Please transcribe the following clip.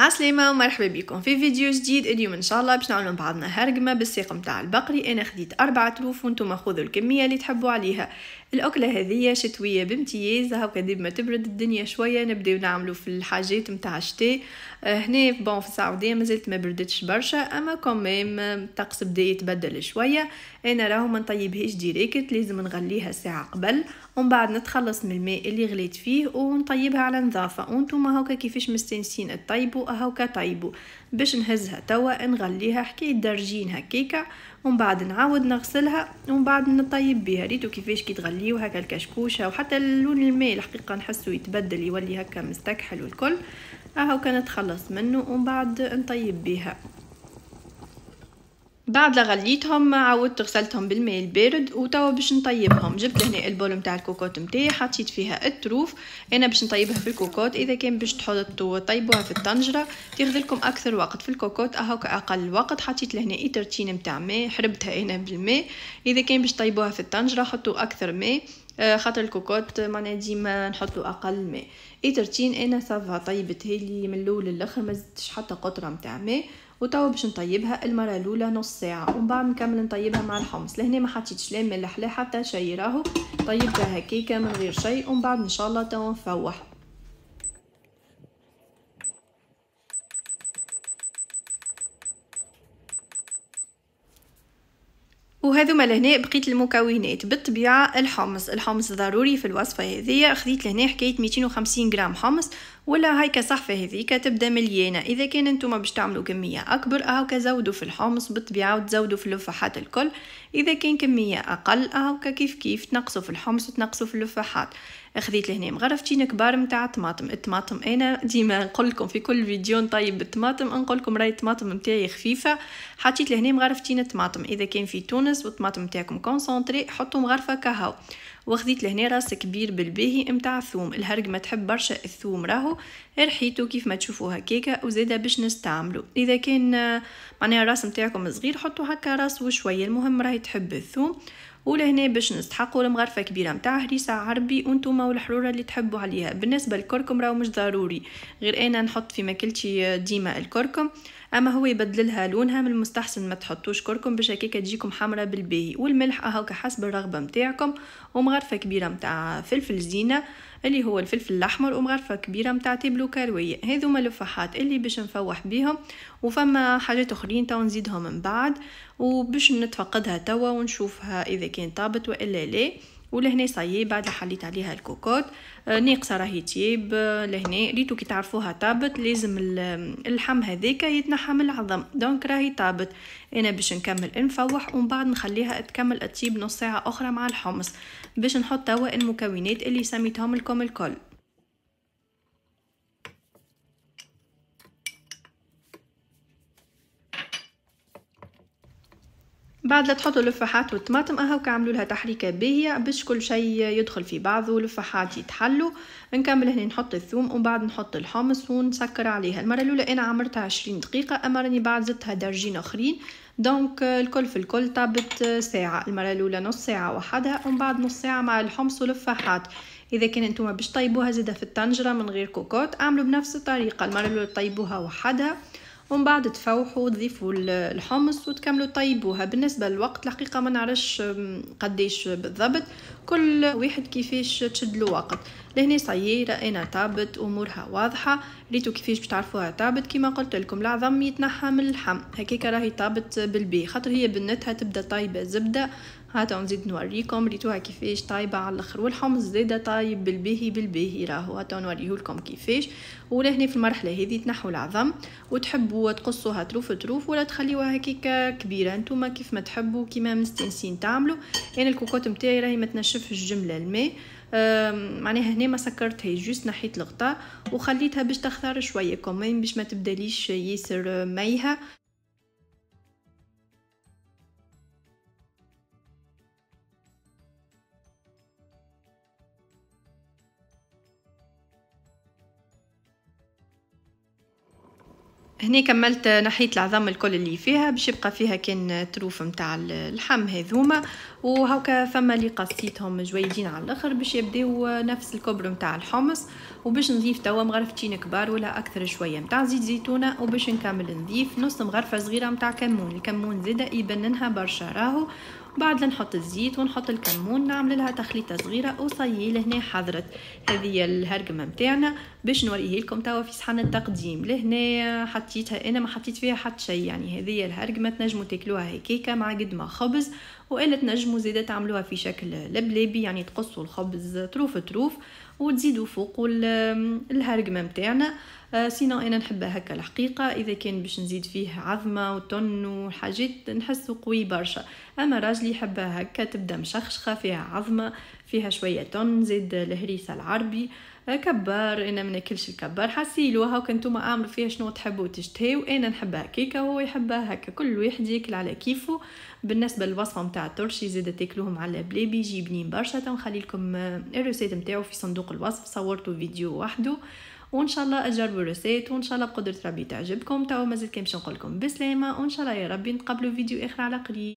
عسلامة ومرحبا بكم في فيديو جديد اليوم ان شاء الله باش نعملوا بعضنا هرقمة بالسيق متاع البقري انا خديت تروف وانتم خذوا الكمية اللي تحبوا عليها الاكله هذه شتويه بامتياز هاكا ديما تبرد الدنيا شويه نبداو نعملو في الحاجات نتاع الشتاء آه، هنا بون في السعوديه مازالت ما بردتش برشا اما كوميم الطقس بدا يتبدل شويه انا راهو ما نطيبهاش ديريكت لازم نغليها ساعه قبل ومن بعد نتخلص من الماء اللي غليت فيه ونطيبها على نظافه وانتم هاكا كيفاش مستنسين تطيبوا هاكا طيبوا باش نهزها توا نغليها حكايه درجين هكيكه ومن بعد نعاود نغسلها ومن بعد نطيب بها ريتو كيفاش كي تغلي يولي هكا الكشكوشه وحتى اللون الماء الحقيقه نحسو يتبدل يولي هكا مستكحل والكل اهو كانت خلص منه ومن بعد نطيب بها بعد لغليتهم عاودت غسلتهم بالماء البارد وتوا باش نطيبهم جبت هنا البول نتاع الكوكوت نتاعي حطيت فيها التروف انا باش نطيبها في الكوكوت اذا كان باش تحطوا طيبوها في الطنجره تاخذ لكم اكثر وقت في الكوكوت اهوك اقل وقت حطيت لهنا ايترتين نتاع ماء حربتها انا بالماء اذا كان باش طيبوها في الطنجره حطوا اكثر ماء آه، خاطر الكوكوت معناها ديما نحطو اقل ماء ايترتين انا صافا طيبت هيلي من الاول للاخر ما زدتش حتى قطره نتاع ماء وتوا باش نطيبها المره الاولى نص ساعه ومن بعد نكمل نطيبها مع الحمص لهنا ما حطيتش لا ملح لا حتى شيء راهو طيبتها هكاكا من غير شيء ومن بعد ان شاء الله توا نفوح وهذوما لهنا بقيت المكونات بالطبيعه الحمص الحمص ضروري في الوصفه هذه خذيت لهنا حكايه 250 غرام حمص ولا هايكا صحفه هذيك تبدا مليانه اذا كان انتم باش تعملوا كميه اكبر أو كزودوا في الحمص بالطبيعه وتزودوا في اللفاحات الكل اذا كان كميه اقل أو كيف كيف تنقصوا في الحمص وتنقصوا في اللفاحات خديت لهنا مغرفتين كبار نتاع طماطم الطماطم انا ديما نقول لكم في كل فيديو نطيب الطماطم نقول لكم راهي الطماطم نتاعي خفيفه حطيت لهنا مغرفتين طماطم اذا كان في تونس والطماطم نتاعكم كونسونطري حطوا مغرفه كهو وخذيت لهنا راس كبير بالباهي متاع الثوم ما تحب برشا الثوم راهو رحيتو كيف ما تشوفوا هكاكا وزيدا باش نستعملو اذا كان معناها الراس متاعكم صغير حطوا هكا راس وشويه المهم راهي تحب الثوم ولهنا باش نستحقوا المغرفه كبيره نتاع هريسه عربي وانتم والحروره اللي تحبوا عليها بالنسبه للكركم راهو مش ضروري غير انا نحط في ماكلتي ديما الكركم اما هو يبدلها لونها من المستحسن ما تحطوش كركم باش هكاك تجيكم حمراء بالباهي والملح اهو حسب الرغبه نتاعكم ومغرفه كبيره نتاع فلفل زينه اللي هو الفلفل الاحمر ومغرفه كبيره نتاع تيبلو كرويه هذوما الفحات اللي باش نفوح بيهم وفما حاجات اخرين تو نزيدهم من بعد وباش نتفقدها توا ونشوفها اذا كان طابت والا لا ولهنا صايي بعد حليت عليها الكوكوت آه، ناقصه راهي تيب آه، لهنا ريتو كي تعرفوها طابت لازم اللحم هذيك يتنحى من العظم دونك راهي طابت انا باش نكمل نفوح ومن بعد نخليها تكمل تيب نص ساعه اخرى مع الحمص باش نحط توا المكونات اللي سميتهم لكم الكل بعد لا تحطوا الفاحات والطماطم هاكا عملوا لها تحريكه باهيه باش كل شيء يدخل في بعضه والفاحات يتحلوا نكمل هنا نحط الثوم ومن بعد نحط الحمص ونسكر عليها المره الاولى انا عمرتها 20 دقيقه اما راني بعد زدتها درجين اخرين دونك euh, الكل في الكل طابت ساعه المره الاولى نص ساعه وحدها ومن بعد نص ساعه مع الحمص والفاحات اذا كان انتم باش طيبوها زيدها في الطنجره من غير كوكوت اعملوا بنفس الطريقه المره الاولى طيبوها وحدها ومن بعد تفوحوا وتضيفوا الحمص وتكملوا طيبوها بالنسبه للوقت الحقيقه ما نعرفش قديش بالضبط كل واحد كيفاش تشد الوقت لهنا صايره انا طابت امورها واضحه ريتو كيفاش باش تعرفوها طابت كيما قلت لكم العظم يتنحى من اللحم هكيك راهي طابت بالبي خاطر هي بنتها تبدا طايبه زبده هاتو نزيد نوريكم ريتوها كيفاش طايبه على الاخر والحمص زاده طايب بالباهي بالباهي راهو هاتو نوريهولكم كيفاش ولهنا في المرحله هذه تنحوا العظم وتحبوا تقصوها تروف تروف ولا تخليوها هكيك كبيره نتوما كيف ما تحبوا كيما مستنسين تعملوا انا يعني الكوكوت نتاعي راهي ما تنشفش جمله الماء معناها هنا ما سكرتها جوست نحيت الغطاء وخليتها باش تختار شويه كمان باش ما تبدليش ياسر ميها هني كملت نحيت العظام الكل اللي فيها باش يبقى فيها كان تروف نتاع اللحم هذوما وهاكا فما اللي قصيتهم جويدين على الاخر باش يبداو نفس الكبر نتاع الحمص وباش نضيف توا مغرفتين كبار ولا اكثر شويه نتاع زيت زيتونه وباش نكمل نضيف نص مغرفه صغيره نتاع كمون الكمون زاده يبننها برشا راهو بعد نحط الزيت ونحط الكمون نعمل لها تخليطه صغيره وصيي لهنا حضرت هذه الهرقمه نتاعنا باش نوريه لكم توا في صحن التقديم لهنا حطيتها انا ما حطيت فيها حتى شيء يعني هذه الهرقمه تنجموا تاكلوها هكاكا مع قد ما خبز والا تنجموا زيدا تعملوها في شكل لبلابي يعني تقصوا الخبز تروف تروف وتزيدوا فوق الهرقمه نتاعنا آه، سينا انا نحبها هكا الحقيقه اذا كان باش نزيد فيه عظمه وتن وحاجات نحسه قوي برشا اما راجلي يحبها هكا تبدا مشخشخه فيها عظمه فيها شويه تن زيد الهريسه العربي كبار انا ما ناكلش الكبار حاسيلو هاو كنتوما فيها شنو تحبوا تشتهيو انا نحبها هكيكا وهو يحبها هكا كل واحد ياكل على كيفه بالنسبه للوصفه نتاع الترشي زيد تاكلوهم على البليبي جي بنين برشا تنخلي لكم الريسيت نتاعو في صندوق الوصف صورتو فيديو وحده وان شاء الله اجربوا الريسيت وان شاء الله بقدره ربي تعجبكم توا مازال كنمشي نقول لكم بسلامه وان شاء الله يا ربي نتقابلوا فيديو اخر على قريب